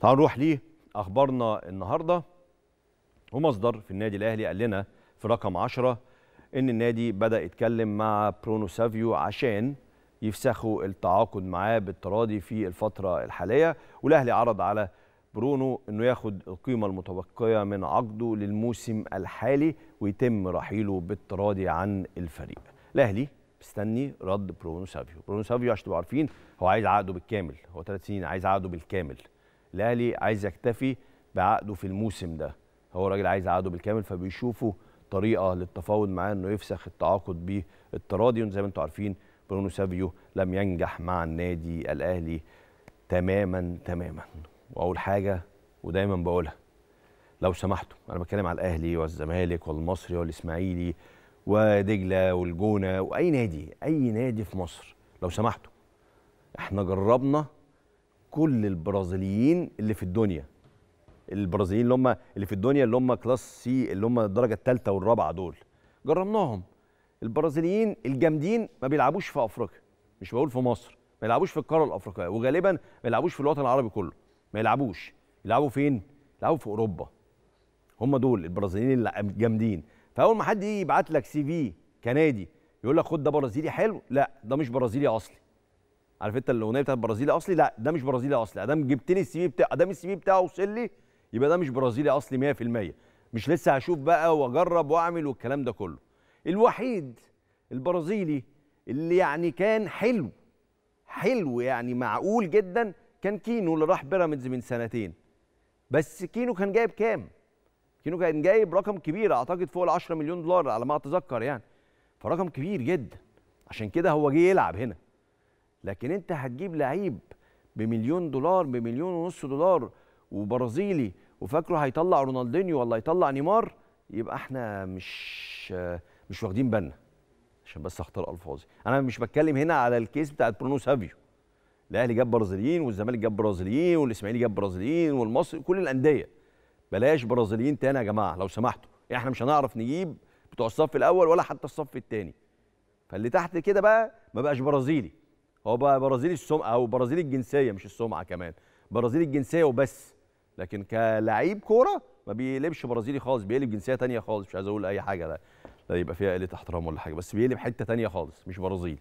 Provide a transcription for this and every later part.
تعالوا نروح ليه اخبارنا النهارده ومصدر في النادي الاهلي قال لنا في رقم 10 ان النادي بدا يتكلم مع برونو سافيو عشان يفسخوا التعاقد معاه بالتراضي في الفتره الحاليه والاهلي عرض على برونو انه ياخد القيمه المتبقيه من عقده للموسم الحالي ويتم رحيله بالتراضي عن الفريق الاهلي مستني رد برونو سافيو برونو سافيو عشان تبقوا عارفين هو عايز عقده بالكامل هو ثلاث سنين عايز عقده بالكامل الاهلي عايز يكتفي بعقده في الموسم ده هو راجل عايز عقده بالكامل فبيشوفوا طريقه للتفاوض معاه انه يفسخ التعاقد بالتراضي زي ما انتم عارفين برونو سافيو لم ينجح مع النادي الاهلي تماما تماما واول حاجه ودايما بقولها لو سمحتوا انا بتكلم على الاهلي والزمالك والمصري والاسماعيلي ودجله والجونه واي نادي اي نادي في مصر لو سمحتوا احنا جربنا كل البرازيليين اللي في الدنيا البرازيليين اللي هم اللي في الدنيا اللي هم كلاس سي اللي هم الدرجه الثالثه والرابعه دول جربناهم البرازيليين الجامدين ما بيلعبوش في افريقيا مش بقول في مصر ما يلعبوش في القاره الافريقيه وغالبا ما يلعبوش في الوطن العربي كله ما يلعبوش يلعبوا فين يلعبوا في اوروبا هم دول البرازيليين الجامدين فاول ما حد يجي يبعت لك سي في كنادي يقول لك خد ده برازيلي حلو لا ده مش برازيلي اصلي عارف انت الاغنيه بتاعت برازيلي اصلي لا ده مش برازيلي اصلي ادام جبت لي السي في بتاع ادام السي في بتاعه وصل لي يبقى ده مش برازيلي اصلي 100% مش لسه هشوف بقى واجرب واعمل والكلام ده كله الوحيد البرازيلي اللي يعني كان حلو حلو يعني معقول جدا كان كينو اللي راح بيراميدز من سنتين بس كينو كان جايب كام كينو كان جايب رقم كبير اعتقد فوق ال 10 مليون دولار على ما اتذكر يعني فرقم كبير جدا عشان كده هو جه يلعب هنا لكن انت هتجيب لعيب بمليون دولار بمليون ونص دولار وبرازيلي وفاكره هيطلع رونالدينيو ولا هيطلع نيمار يبقى احنا مش مش واخدين بالنا عشان بس اختار الفاظي انا مش بتكلم هنا على الكيس بتاعت برونو سافيو الاهلي جاب برازيليين والزمالك جاب برازيليين والاسماعيلي جاب برازيليين والمصري كل الانديه بلاش برازيليين تاني يا جماعه لو سمحتوا يعني احنا مش هنعرف نجيب بتوع الصف الاول ولا حتى الصف الثاني فاللي تحت كده بقى ما بقاش برازيلي هو بقى برازيلي السمعه او برازيلي الجنسيه مش السمعه كمان برازيلي الجنسيه وبس لكن كلاعب كوره ما بيقلبش برازيلي خالص بيقلب جنسيه ثانيه خالص مش عايز اقول اي حاجه لا لا يبقى فيها قله احترام ولا حاجه بس بيقلب حته ثانيه خالص مش برازيلي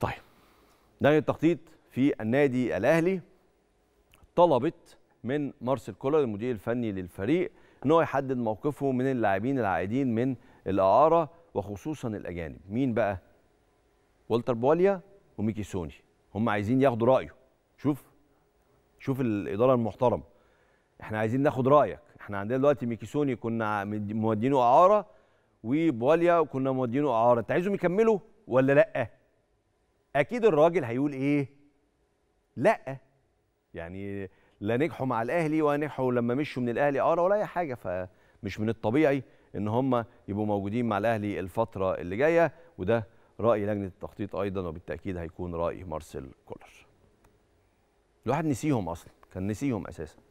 طيب نادي التخطيط في النادي الاهلي طلبت من مارسيل كولر المدير الفني للفريق ان هو يحدد موقفه من اللاعبين العائدين من الاعاره وخصوصا الاجانب مين بقى والتر بواليا وميكي سوني هم عايزين ياخدوا رايه شوف شوف الاداره المحترم احنا عايزين ناخد رايك احنا عندنا دلوقتي ميكي سوني كنا مودينه اعاره وبواليا كنا مودينه اعاره انت عايزهم يكملوا ولا لا اكيد الراجل هيقول ايه لا يعني لا نجحوا مع الاهلي ولا نجحوا لما مشوا من الاهلي اعاره ولا اي حاجه فمش من الطبيعي ان هم يبقوا موجودين مع الاهلي الفتره اللي جايه وده راي لجنه التخطيط ايضا وبالتاكيد هيكون راي مارسيل كولر الواحد نسيهم اصلا كان نسيهم اساسا